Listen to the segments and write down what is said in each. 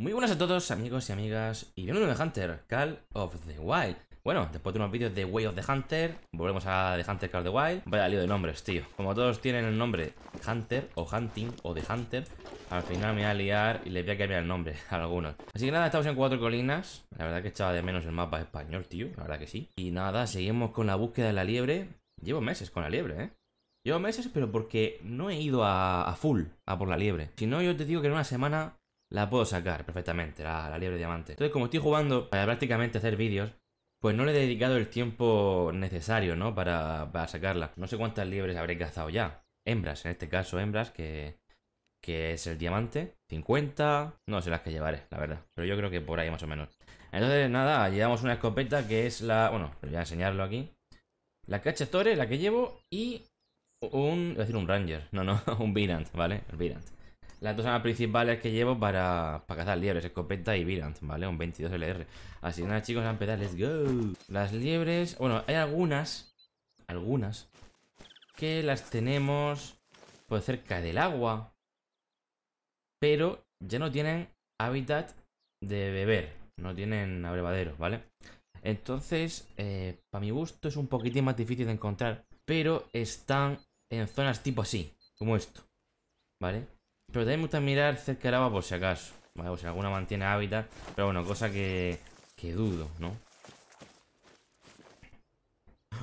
Muy buenas a todos amigos y amigas y bienvenidos a Hunter, Call of the Wild Bueno, después de unos vídeos de Way of the Hunter, volvemos a The Hunter Call of the Wild Vaya lío de nombres, tío Como todos tienen el nombre Hunter o Hunting o The Hunter Al final me voy a liar y les voy a cambiar el nombre a algunos Así que nada, estamos en cuatro colinas La verdad que echaba de menos el mapa español, tío, la verdad que sí Y nada, seguimos con la búsqueda de la liebre Llevo meses con la liebre, ¿eh? Llevo meses, pero porque no he ido a, a full a por la liebre Si no, yo te digo que en una semana la puedo sacar perfectamente, la, liebre diamante. Entonces, como estoy jugando para prácticamente hacer vídeos, pues no le he dedicado el tiempo necesario, ¿no? Para, sacarla. No sé cuántas liebres habré cazado ya. Hembras, en este caso hembras, que, que es el diamante. 50, no sé las que llevaré, la verdad. Pero yo creo que por ahí más o menos. Entonces, nada, llevamos una escopeta que es la... Bueno, voy a enseñarlo aquí. La Cachetore, la que llevo, y un... Voy decir un Ranger. No, no, un Virant, ¿vale? El Virant. Las dos armas principales que llevo para, cazar liebres, escopeta y virant, ¿vale? Un 22 LR. Así que nada, chicos, a empezar, let's go. Las liebres, bueno, hay algunas, algunas, que las tenemos Por pues, cerca del agua, pero ya no tienen hábitat de beber, no tienen abrevaderos ¿vale? Entonces, eh, para mi gusto es un poquitín más difícil de encontrar, pero están en zonas tipo así, como esto, ¿vale? Pero también me gusta mirar cerca del agua por si acaso. Vale, o si alguna mantiene hábitat. Pero bueno, cosa que, que dudo, ¿no?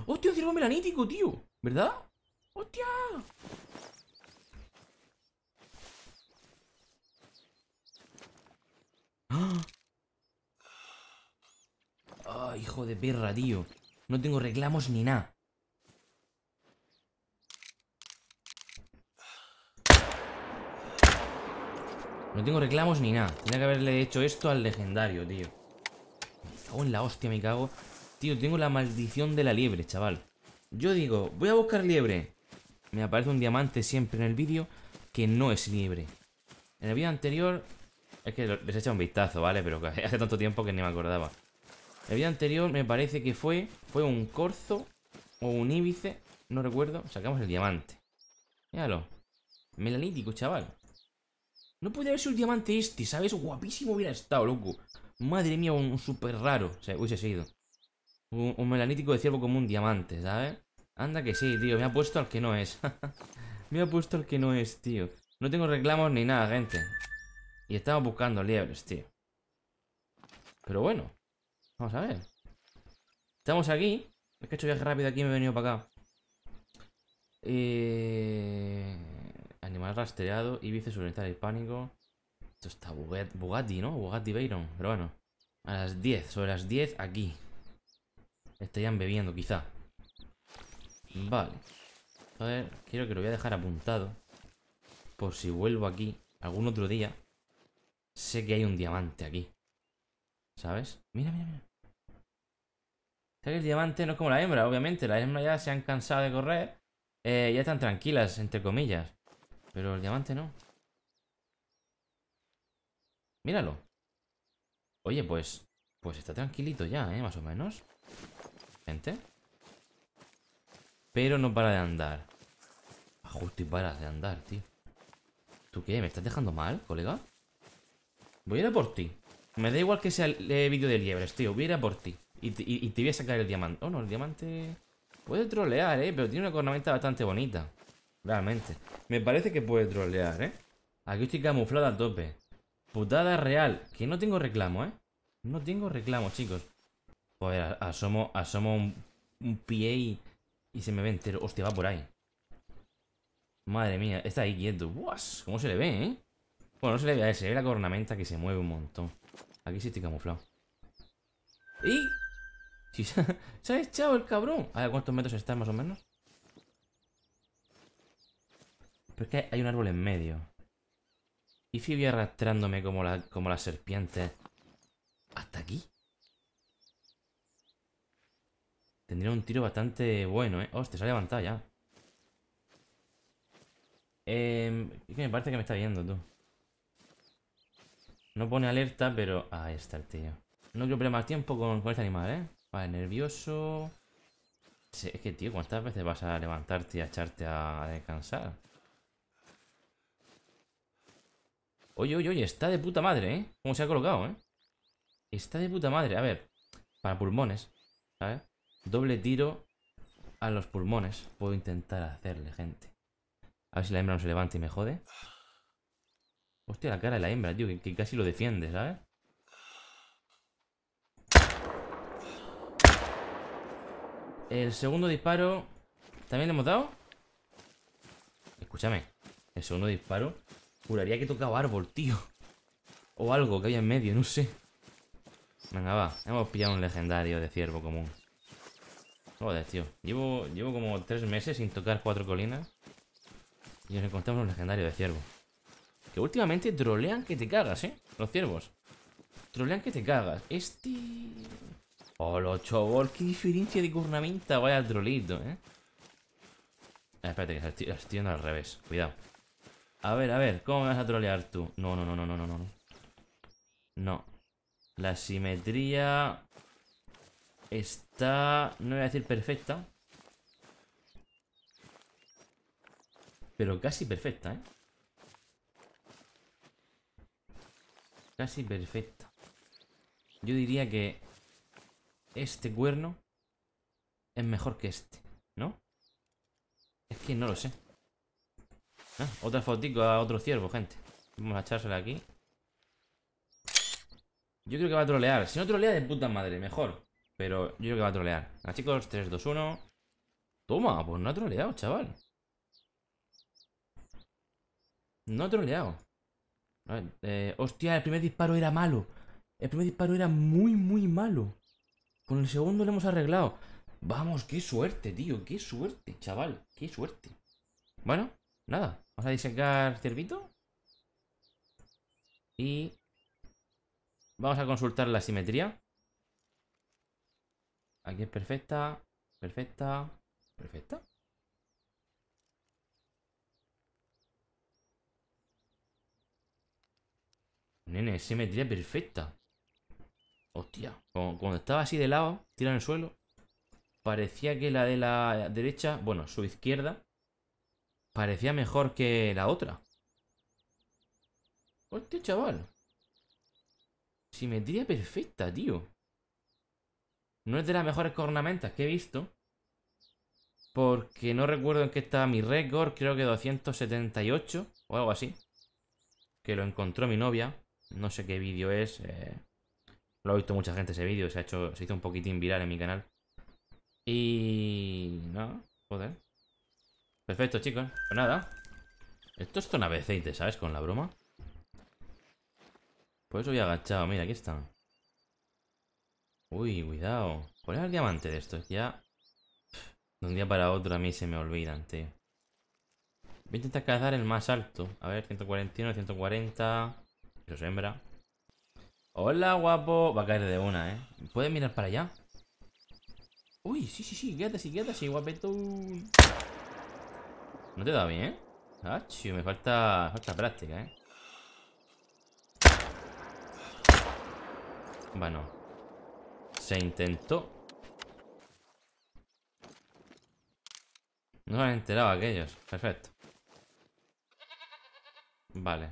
¡Hostia, un ciervo melanítico, tío! ¿Verdad? ¡Hostia! ¡Ah! ¡Ah! hijo de perra, tío! No tengo reclamos ni nada. No tengo reclamos ni nada. Tenía que haberle hecho esto al legendario, tío. Me cago en la hostia, me cago. Tío, tengo la maldición de la liebre, chaval. Yo digo, voy a buscar liebre. Me aparece un diamante siempre en el vídeo que no es liebre. En el vídeo anterior... Es que les he echado un vistazo, ¿vale? Pero hace tanto tiempo que ni me acordaba. El vídeo anterior me parece que fue... Fue un corzo o un íbice. No recuerdo. Sacamos el diamante. Míralo. Melanítico, chaval. No podría haber sido un diamante este, ¿sabes? Guapísimo hubiera estado, loco. Madre mía, un súper raro. O sea, hubiese sido. Un, melanítico de ciervo como un diamante, ¿sabes? Anda que sí, tío. Me ha puesto al que no es. me ha puesto al que no es, tío. No tengo reclamos ni nada, gente. Y estamos buscando liebres, tío. Pero bueno. Vamos a ver. Estamos aquí. Es que he hecho viaje rápido aquí y me he venido para acá. Eh, rastreado. Ibiza estar y Pánico. Esto está Bugatti, ¿no? Bugatti Veyron. Pero bueno. A las 10. Sobre las 10 aquí. Estarían bebiendo, quizá. Vale. A ver, quiero que lo voy a dejar apuntado. Por si vuelvo aquí algún otro día. Sé que hay un diamante aquí. ¿Sabes? Mira, mira, mira. que el diamante no es como la hembra, obviamente. Las hembras ya se han cansado de correr. Eh, ya están tranquilas, entre comillas. Pero el diamante no. Míralo. Oye, pues... Pues está tranquilito ya, ¿eh? Más o menos. Gente. Pero no para de andar. Justo y para de andar, tío. ¿Tú qué? ¿Me estás dejando mal, colega? Voy a ir a por ti. Me da igual que sea el, vídeo de liebres, tío. Voy a ir a por ti. Y, te voy a sacar el diamante. Oh, no, el diamante... Puede trolear, ¿eh? Pero tiene una cornamenta bastante bonita. Realmente. Me parece que puede trolear, ¿eh? Aquí estoy camuflado a tope. Putada real. Que no tengo reclamo, ¿eh? No tengo reclamo, chicos. Pues asomo, asomo un, pie y, se me ve entero. Hostia, va por ahí. Madre mía, está ahí quieto. ¿Cómo se le ve, eh? Bueno, no se le ve a ese. Se ve la cornamenta que se mueve un montón. Aquí sí estoy camuflado. ¡Y! se, ha, se ha echado el cabrón. A ver, ¿cuántos metros está más o menos? Pero es que hay un árbol en medio. ¿Y si voy arrastrándome como la, como la serpiente hasta aquí? Tendría un tiro bastante bueno, ¿eh? Hostia, se ha levantado ya. Eh, que me parece que me está viendo, tú. No pone alerta, pero... Ahí está el tío. No quiero perder más tiempo con, con este animal, ¿eh? Vale, nervioso... es que, tío, ¿cuántas veces vas a levantarte y a echarte a descansar? Oye, oye, oye, está de puta madre, ¿eh? Cómo se ha colocado, ¿eh? Está de puta madre. A ver, para pulmones, ¿sabes? Doble tiro a los pulmones. Puedo intentar hacerle, gente. A ver si la hembra no se levanta y me jode. Hostia, la cara de la hembra, tío, que, que casi lo defiende, ¿sabes? El segundo disparo... ¿También le hemos dado? Escúchame. El segundo disparo Juraría que tocaba árbol, tío. O algo que había en medio, no sé. Venga, va. Hemos pillado un legendario de ciervo común. Joder, tío. Llevo, llevo como tres meses sin tocar cuatro colinas. Y nos encontramos un legendario de ciervo. Que últimamente trolean que te cagas, ¿eh? Los ciervos. Trolean que te cagas. Este... hola oh, chaval qué diferencia de cornamenta. Vaya trolito, ¿eh? Ah, espérate, que se al revés. Cuidado. A ver, a ver, ¿cómo me vas a trolear tú? No, no, no, no, no, no, no. No. La simetría está, no voy a decir perfecta, pero casi perfecta, ¿eh? Casi perfecta. Yo diría que este cuerno es mejor que este, ¿no? Es que no lo sé. Ah, otra fotico a otro ciervo, gente. Vamos a echársela aquí. Yo creo que va a trolear. Si no trolea de puta madre, mejor. Pero yo creo que va a trolear. A chicos, 3, 2, 1. Toma, pues no ha troleado, chaval. No ha troleado. Eh, hostia, el primer disparo era malo. El primer disparo era muy, muy malo. Con el segundo lo hemos arreglado. Vamos, qué suerte, tío. Qué suerte, chaval. Qué suerte. Bueno, nada. Vamos a disecar ciervito. Y vamos a consultar la simetría. Aquí es perfecta, perfecta, perfecta. Nene, simetría perfecta. Hostia, cuando estaba así de lado, Tira en el suelo, parecía que la de la derecha, bueno, su izquierda, Parecía mejor que la otra. Hostia, chaval. Simetría perfecta, tío. No es de las mejores cornamentas que he visto. Porque no recuerdo en qué estaba mi récord. Creo que 278 o algo así. Que lo encontró mi novia. No sé qué vídeo es. Eh, lo ha visto mucha gente ese vídeo. Se, ha hecho, se hizo un poquitín viral en mi canal. Y... No, joder. Perfecto, chicos. Pues nada. Esto es zona de ¿sabes? Con la broma. Por eso voy agachado. Mira, aquí está. Uy, cuidado. ¿Cuál el diamante de estos? Ya... De un día para otro a mí se me olvidan, tío. Voy a intentar cazar el más alto. A ver, 141, 140. Eso es hembra. Hola, guapo. Va a caer de una, ¿eh? ¿Puedes mirar para allá? Uy, sí, sí, sí. Quédate así, quédate así, guapetón. No te da bien. tío, me falta, falta práctica, ¿eh? Bueno. Se intentó. No han enterado aquellos. Perfecto. Vale.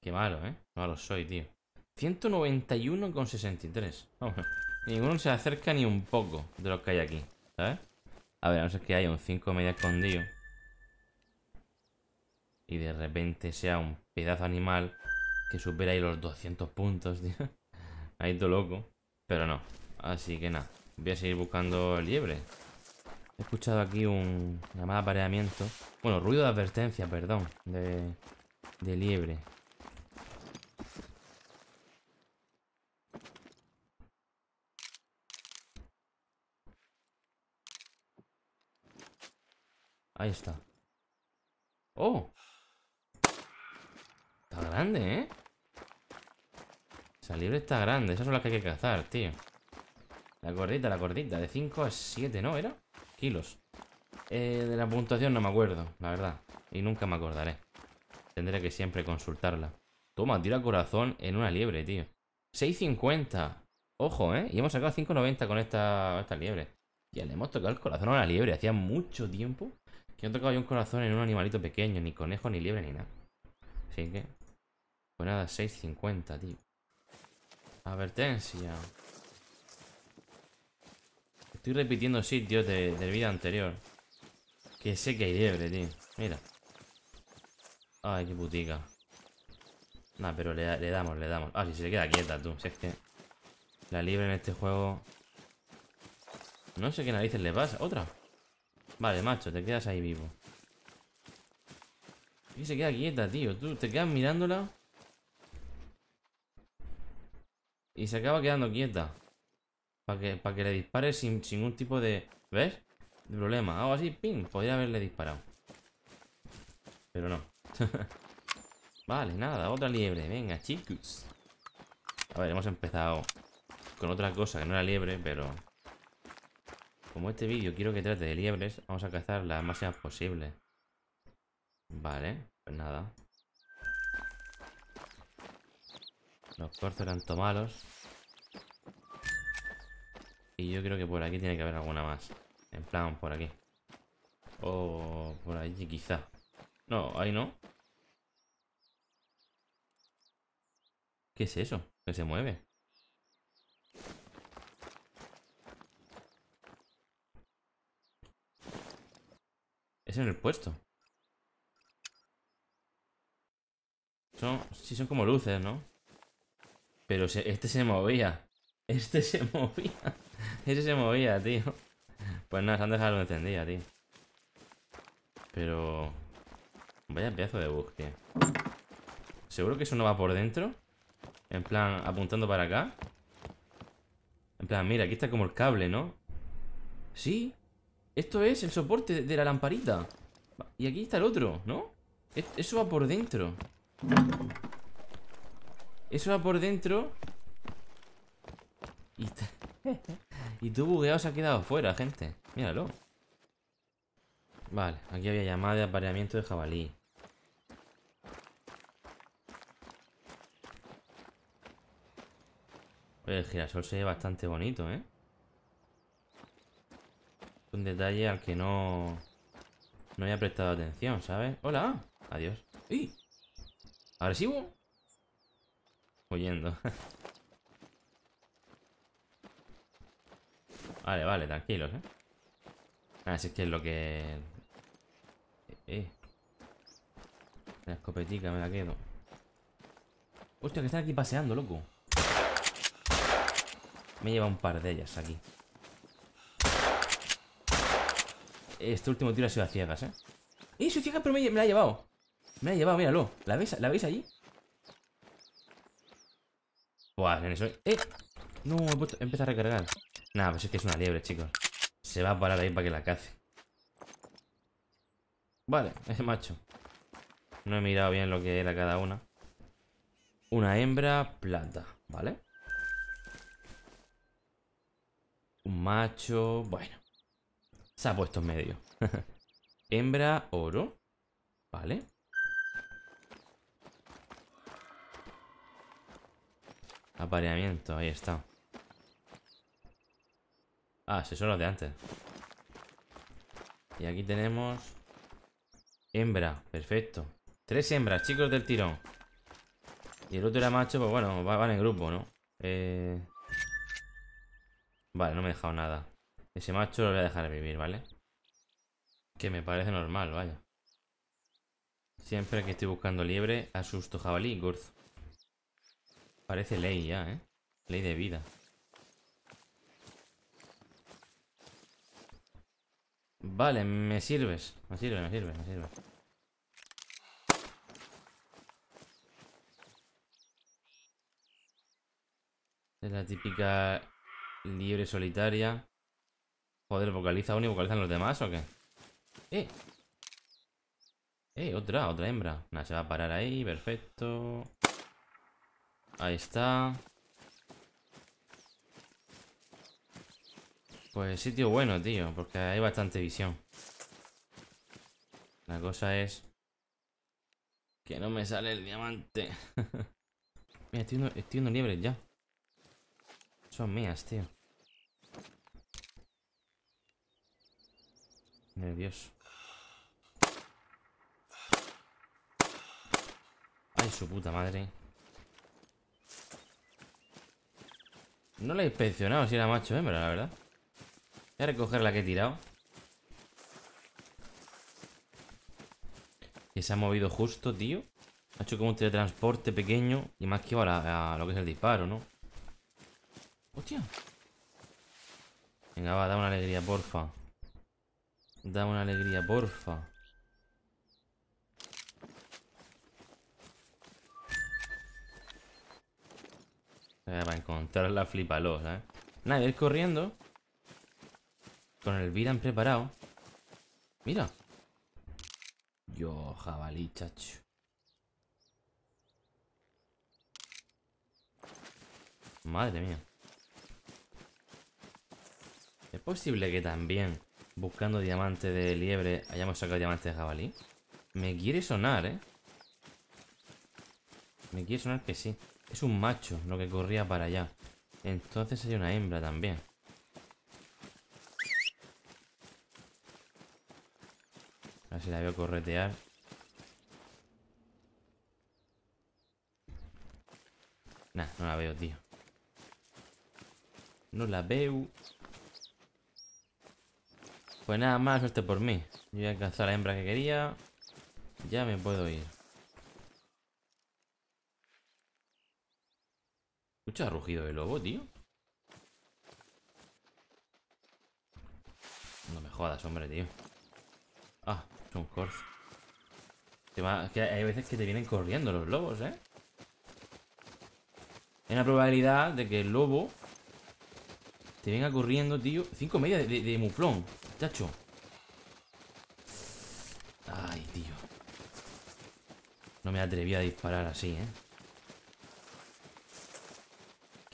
Qué malo, ¿eh? Malo soy, tío. 191,63. Vamos. Ninguno se acerca ni un poco de lo que hay aquí, ¿sabes? A ver, no sé qué hay un 5 media escondido y de repente sea un pedazo animal que supera ahí los 200 puntos, tío. Ahí todo loco. Pero no. Así que nada. Voy a seguir buscando el liebre. He escuchado aquí un llamado apareamiento. Bueno, ruido de advertencia, perdón. De, de liebre. Ahí está. ¡Oh! grande, ¿eh? Esa liebre está grande. Esas son las que hay que cazar, tío. La gordita, la gordita. De 5 a 7, ¿no? ¿Era? Kilos. Eh, de la puntuación no me acuerdo, la verdad. Y nunca me acordaré. Tendré que siempre consultarla. Toma, tira corazón en una liebre, tío. 6.50. Ojo, ¿eh? Y hemos sacado 5.90 con esta, esta liebre. Ya le hemos tocado el corazón a la liebre. Hacía mucho tiempo que no tocaba yo un corazón en un animalito pequeño. Ni conejo, ni liebre, ni nada. Así que pues nada, 6.50, tío. Avertencia. Estoy repitiendo sitios de, del vídeo anterior. Que sé que hay liebre, tío. Mira. Ay, qué putica. Nah, pero le, damos, le damos. Ah, si se queda quieta, tú. Si es que la libre en este juego... No sé qué narices le pasa. ¿Otra? Vale, macho, te quedas ahí vivo. Y se queda quieta, tío. Tú te quedas mirándola... Y se acaba quedando quieta. Para que, para que le dispare sin, ningún tipo de... ¿Ves? problema. Algo así, ping. Podría haberle disparado. Pero no. vale, nada. Otra liebre. Venga, chicos. A ver, hemos empezado con otra cosa que no era liebre, pero... Como este vídeo quiero que trate de liebres, vamos a cazar las máximas posibles. Vale, pues nada. Los cuartos eran malos. Y yo creo que por aquí tiene que haber alguna más. En plan, por aquí. O por allí quizá. No, ahí no. ¿Qué es eso? Que se mueve. Es en el puesto. Son, sí, son como luces, ¿no? Pero este, este se movía. Este se movía. Ese se movía, tío. Pues nada, se han dejado tío. Pero... Vaya pedazo de bug, ¿Seguro que eso no va por dentro? En plan, apuntando para acá. En plan, mira, aquí está como el cable, ¿no? Sí. Esto es el soporte de la lamparita. Y aquí está el otro, ¿no? Eso va por dentro. Eso va por dentro. Y, tú bugueado se ha quedado fuera, gente. Míralo. Vale, aquí había llamada de apareamiento de jabalí. el girasol se ve bastante bonito, ¿eh? Un detalle al que no... No había prestado atención, ¿sabes? ¡Hola! Adiós. ¡Y! ¡Agresivo! Oyendo vale, vale, tranquilos, ¿eh? Ah, si es que es lo que... Eh, eh. La escopetica me la quedo. Hostia, que están aquí paseando, loco. Me lleva un par de ellas aquí. Este último tiro ha sido a ciegas, ¿eh? ¡Eh, soy ciega, pero me, la ha llevado! Me la ha llevado, míralo. ¿La veis, ¿La veis allí? Buah, en eso... ¡Eh! No, empieza a recargar. Nada, pues es que es una liebre, chicos. Se va a parar ahí para que la cace. Vale, ese macho. No he mirado bien lo que era cada una. Una hembra, plata, ¿vale? Un macho, bueno. Se ha puesto en medio. hembra, oro, ¿vale? Apareamiento, ahí está. Ah, esos son los de antes. Y aquí tenemos... Hembra, perfecto. Tres hembras, chicos del tirón. Y el otro era macho, pues bueno, van en grupo, ¿no? Eh, vale, no me he dejado nada. Ese macho lo voy a dejar vivir, ¿vale? Que me parece normal, vaya. Siempre que estoy buscando liebre, asusto jabalí y Parece ley ya, ¿eh? Ley de vida. Vale, me sirves. Me sirve, me sirve, me sirve. Es la típica libre solitaria. Joder, ¿vocaliza uno y vocalizan los demás o qué? ¡Eh! ¡Eh! Otra, otra hembra. Nada, se va a parar ahí, perfecto. Ahí está. Pues sitio bueno, tío, porque hay bastante visión. La cosa es... Que no me sale el diamante. Mira, estoy unos, liebres ya. Son mías, tío. Nervioso. Ay, su puta madre. No la he inspeccionado si era macho hembra, eh, la verdad. Voy a recoger la que he tirado. Y se ha movido justo, tío. Ha hecho como un teletransporte pequeño y más que ahora a lo que es el disparo, ¿no? ¡Hostia! Venga, va, da una alegría, porfa. Da una alegría, porfa. Eh, para encontrar la flipalo, ¿sabes? Eh. Nada, ir corriendo. Con el Viran preparado. Mira. Yo, jabalí, chacho. Madre mía. ¿Es posible que también, buscando diamante de liebre, hayamos sacado diamante de jabalí? Me quiere sonar, ¿eh? Me quiere sonar que sí. Es un macho lo que corría para allá. Entonces hay una hembra también. A ver si la veo corretear. Nah, no la veo, tío. No la veo. Pues nada más, Este por mí. Yo voy a alcanzar la hembra que quería. Ya me puedo ir. ¡Ha rugido el lobo, tío? No me jodas, hombre, tío. Ah, son corps. hay veces que te vienen corriendo los lobos, ¿eh? Hay una probabilidad de que el lobo te venga corriendo, tío. Cinco media de, muflón, chacho. Ay, tío. No me atreví a disparar así, ¿eh?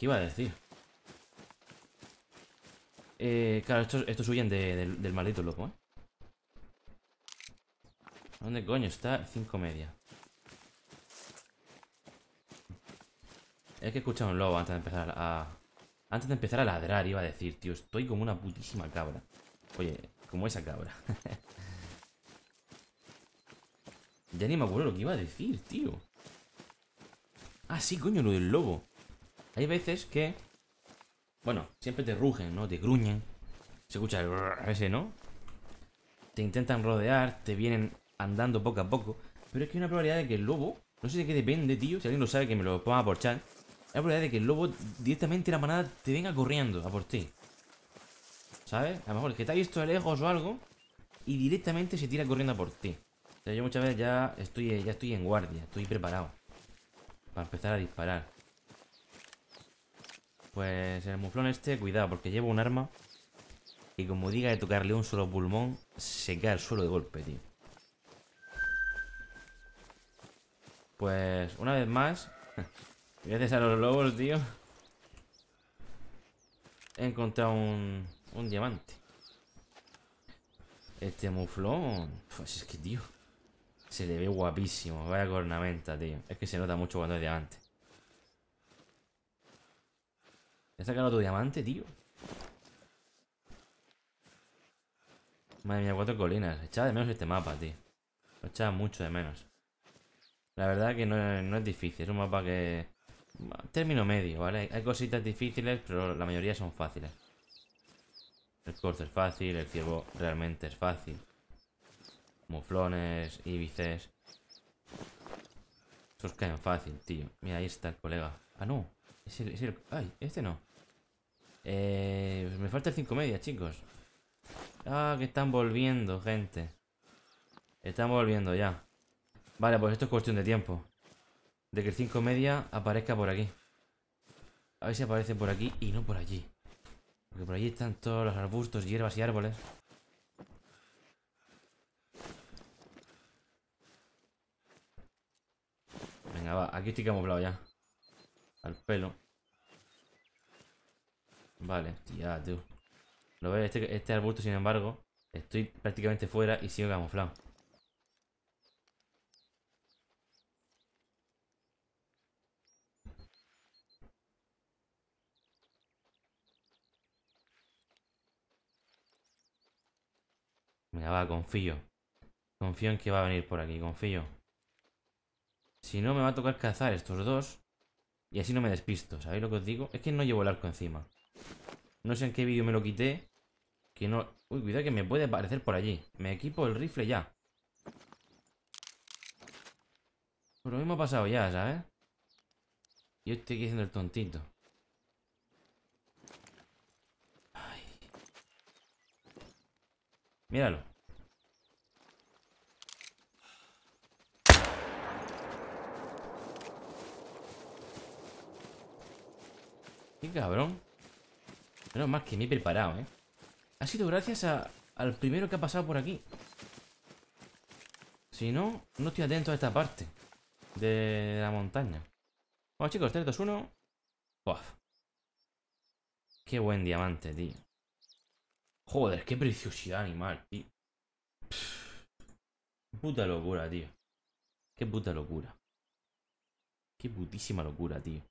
iba a decir? Eh, claro, estos, huyen del maldito lobo ¿eh? ¿Dónde coño está? cinco media. Es que escuchado un lobo antes de empezar a... Antes de empezar a ladrar, iba a decir, tío, estoy como una putísima cabra. Oye, como esa cabra. ya ni me acuerdo lo que iba a decir, tío. Ah, sí, coño, lo del lobo. Hay veces que... Bueno, siempre te rugen, ¿no? Te gruñen. Se escucha el ese, ¿no? Te intentan rodear, te vienen andando poco a poco. Pero es que hay una probabilidad de que el lobo... No sé de qué depende, tío. Si alguien lo sabe, que me lo ponga por chat. Hay probabilidad de que el lobo directamente la manada te venga corriendo a por ti. ¿Sabes? A lo mejor es que te ha visto de lejos o algo y directamente se tira corriendo a por ti. O sea, yo muchas veces ya estoy, ya estoy en guardia, estoy preparado para empezar a disparar. Pues el muflón este, cuidado, porque lleva un arma. Y como diga de tocarle un solo pulmón, se cae al suelo de golpe, tío. Pues una vez más, gracias a los lobos, tío, he encontrado un, un diamante. Este muflón, pues es que, tío, se le ve guapísimo. Vaya cornamenta, tío. Es que se nota mucho cuando es diamante. Ya sacado tu diamante, tío. Madre mía, cuatro colinas. Echaba de menos este mapa, tío. Lo echaba mucho de menos. La verdad que no, es difícil. Es un mapa que... Término medio, ¿vale? Hay cositas difíciles, pero la mayoría son fáciles. El corzo es fácil, el ciervo realmente es fácil. Muflones, ibices. Estos caen fácil, tío. Mira, ahí está el colega. Ah, no ay, este no. Eh, me falta el 5 media, chicos. Ah, que están volviendo, gente. Están volviendo ya. Vale, pues esto es cuestión de tiempo. De que el 5 media aparezca por aquí. A ver si aparece por aquí y no por allí. Porque por allí están todos los arbustos, hierbas y árboles. Venga, va. Aquí estoy camuflado ya. Al pelo. Vale, ya, tú. Lo veo este, este arbusto, sin embargo, estoy prácticamente fuera y sigo camuflado. mira, va, confío. Confío en que va a venir por aquí, confío. Si no, me va a tocar cazar estos dos. Y así no me despisto, ¿sabéis lo que os digo? Es que no llevo el arco encima. No sé en qué vídeo me lo quité. Que no... Uy, cuidado que me puede aparecer por allí. Me equipo el rifle ya. Por lo mismo ha pasado ya, ¿sabes? Yo estoy aquí haciendo el tontito. Míralo. cabrón. Menos más que me he preparado, ¿eh? Ha sido gracias al primero que ha pasado por aquí. Si no, no estoy atento a esta parte de la montaña. Bueno, chicos, 3, 2, 1. Qué buen diamante, tío. Joder, qué preciosidad animal, tío. puta locura, tío. Qué puta locura. Qué putísima locura, tío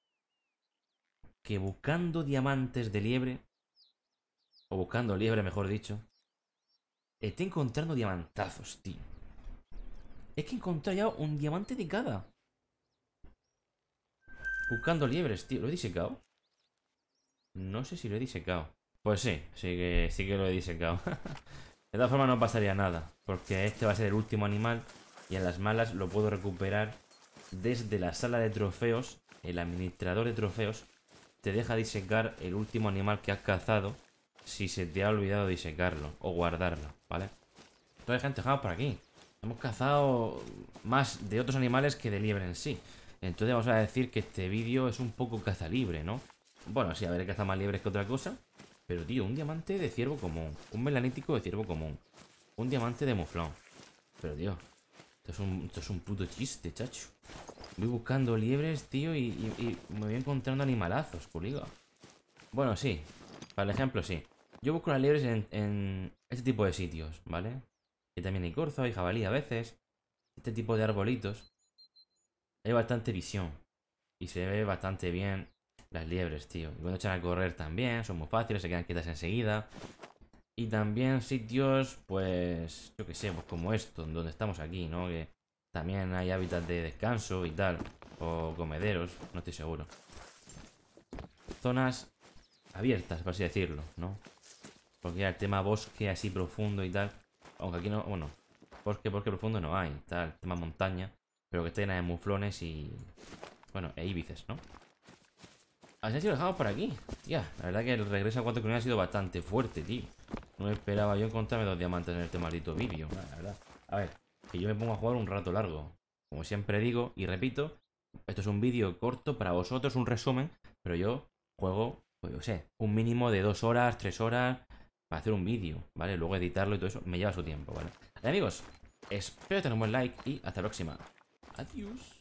que buscando diamantes de liebre, o buscando liebre mejor dicho, esté encontrando diamantazos, tío. Es que encontré ya un diamante de cada. Buscando liebres, tío. ¿Lo he disecado? No sé si lo he disecado. Pues sí, sí que, sí que lo he disecado. de todas formas no pasaría nada, porque este va a ser el último animal y en las malas lo puedo recuperar desde la sala de trofeos, el administrador de trofeos, te deja disecar el último animal que has cazado si se te ha olvidado disecarlo o guardarlo, ¿vale? Entonces, gente, vamos por aquí. Hemos cazado más de otros animales que de liebre en sí. Entonces vamos a decir que este vídeo es un poco caza libre, ¿no? Bueno, sí, a ver, caza más liebres que otra cosa. Pero, tío, un diamante de ciervo común. Un melanítico de ciervo común. Un diamante de muflón. Pero, tío, esto es un, puto chiste, chacho. Voy buscando liebres, tío, y, me voy encontrando animalazos, puliga. Bueno, sí. Para el ejemplo, sí. Yo busco las liebres en, este tipo de sitios, ¿vale? Que también hay corzo, hay jabalí a veces. Este tipo de arbolitos. Hay bastante visión. Y se ve bastante bien las liebres, tío. Y cuando echan a correr también, son muy fáciles, se quedan quietas enseguida. Y también sitios, pues, yo que sé, pues como esto, donde estamos aquí, ¿no? Que también hay hábitats de descanso y tal. O comederos, no estoy seguro. Zonas abiertas, por así decirlo, ¿no? Porque el tema bosque así profundo y tal. Aunque aquí no, bueno, bosque, bosque profundo no hay. tal el tema montaña, pero que está llena de muflones y, bueno, e íbices, ¿no? Así que lo dejamos por aquí. Ya, la verdad que el regreso a 4 no ha sido bastante fuerte, tío. No esperaba yo encontrarme dos diamantes en este maldito vídeo, la verdad. A ver, que yo me pongo a jugar un rato largo. Como siempre digo y repito, esto es un vídeo corto para vosotros, un resumen, pero yo juego, pues yo sé, un mínimo de dos horas, tres horas para hacer un vídeo, ¿vale? Luego editarlo y todo eso me lleva su tiempo, ¿vale? amigos, espero tener un buen like y hasta la próxima. Adiós.